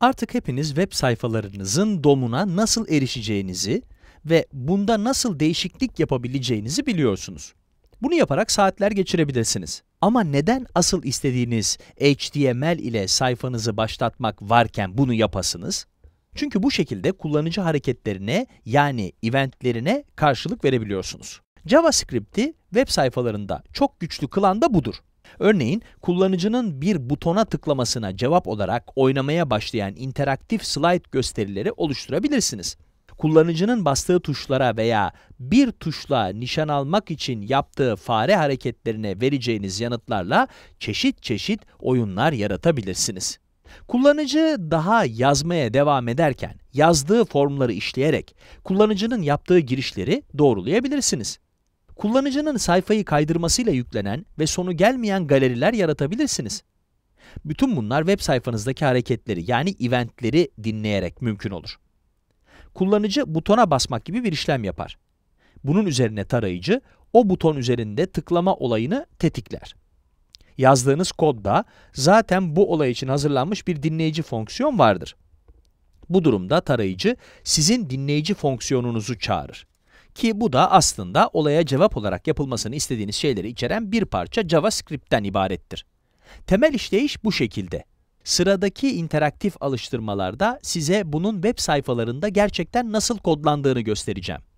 Artık hepiniz web sayfalarınızın domuna nasıl erişeceğinizi ve bunda nasıl değişiklik yapabileceğinizi biliyorsunuz. Bunu yaparak saatler geçirebilirsiniz. Ama neden asıl istediğiniz HTML ile sayfanızı başlatmak varken bunu yapasınız? Çünkü bu şekilde kullanıcı hareketlerine yani eventlerine karşılık verebiliyorsunuz. JavaScript'i web sayfalarında çok güçlü kılan da budur. Örneğin kullanıcının bir butona tıklamasına cevap olarak oynamaya başlayan interaktif slide gösterileri oluşturabilirsiniz. Kullanıcının bastığı tuşlara veya bir tuşla nişan almak için yaptığı fare hareketlerine vereceğiniz yanıtlarla çeşit çeşit oyunlar yaratabilirsiniz. Kullanıcı daha yazmaya devam ederken yazdığı formları işleyerek kullanıcının yaptığı girişleri doğrulayabilirsiniz. Kullanıcının sayfayı kaydırmasıyla yüklenen ve sonu gelmeyen galeriler yaratabilirsiniz. Bütün bunlar web sayfanızdaki hareketleri yani eventleri dinleyerek mümkün olur. Kullanıcı butona basmak gibi bir işlem yapar. Bunun üzerine tarayıcı o buton üzerinde tıklama olayını tetikler. Yazdığınız kodda zaten bu olay için hazırlanmış bir dinleyici fonksiyon vardır. Bu durumda tarayıcı sizin dinleyici fonksiyonunuzu çağırır. Ki bu da aslında olaya cevap olarak yapılmasını istediğiniz şeyleri içeren bir parça JavaScript'ten ibarettir. Temel işleyiş bu şekilde. Sıradaki interaktif alıştırmalarda size bunun web sayfalarında gerçekten nasıl kodlandığını göstereceğim.